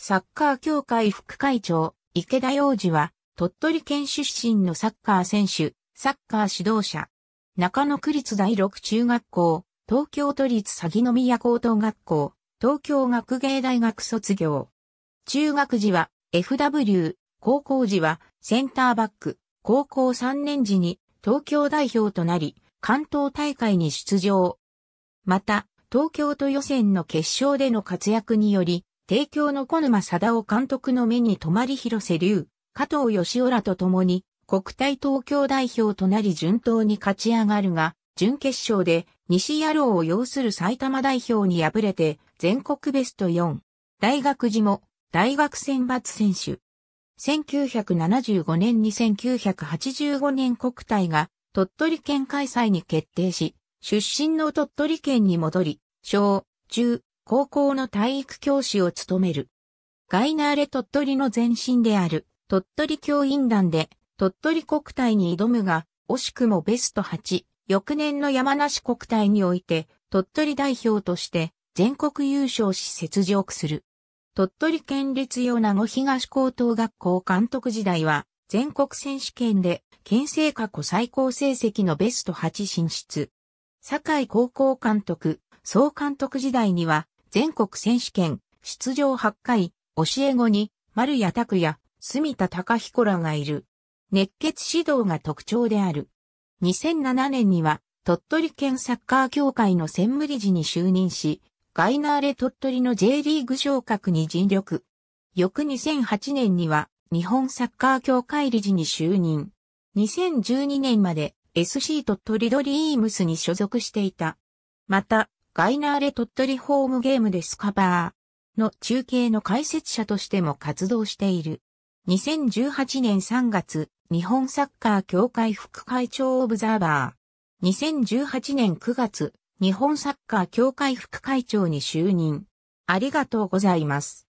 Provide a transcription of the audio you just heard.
サッカー協会副会長、池田洋二は、鳥取県出身のサッカー選手、サッカー指導者。中野区立第六中学校、東京都立鷺宮高等学校、東京学芸大学卒業。中学時は FW、高校時はセンターバック、高校3年時に東京代表となり、関東大会に出場。また、東京都予選の決勝での活躍により、帝京の小沼貞夫監督の目に留まり広瀬龍、加藤義雄らと共に国体東京代表となり順当に勝ち上がるが、準決勝で西野郎を擁する埼玉代表に敗れて全国ベスト4。大学時も大学選抜選手。1975年に1985年国体が鳥取県開催に決定し、出身の鳥取県に戻り、小、中、高校の体育教師を務める。ガイナーレ鳥取の前身である鳥取教員団で鳥取国体に挑むが、惜しくもベスト8、翌年の山梨国体において鳥取代表として全国優勝し雪上区する。鳥取県立用名護東高等学校監督時代は全国選手権で県政過去最高成績のベスト8進出。堺高校監督、総監督時代には全国選手権、出場8回、教え子に、丸谷拓也、住田隆彦らがいる。熱血指導が特徴である。2007年には、鳥取県サッカー協会の専務理事に就任し、ガイナーレ鳥取の J リーグ昇格に尽力。翌2008年には、日本サッカー協会理事に就任。2012年まで SC 鳥取ドリームスに所属していた。また、ガイナーレ鳥取ホームゲームデスカバーの中継の解説者としても活動している。2018年3月、日本サッカー協会副会長オブザーバー。2018年9月、日本サッカー協会副会長に就任。ありがとうございます。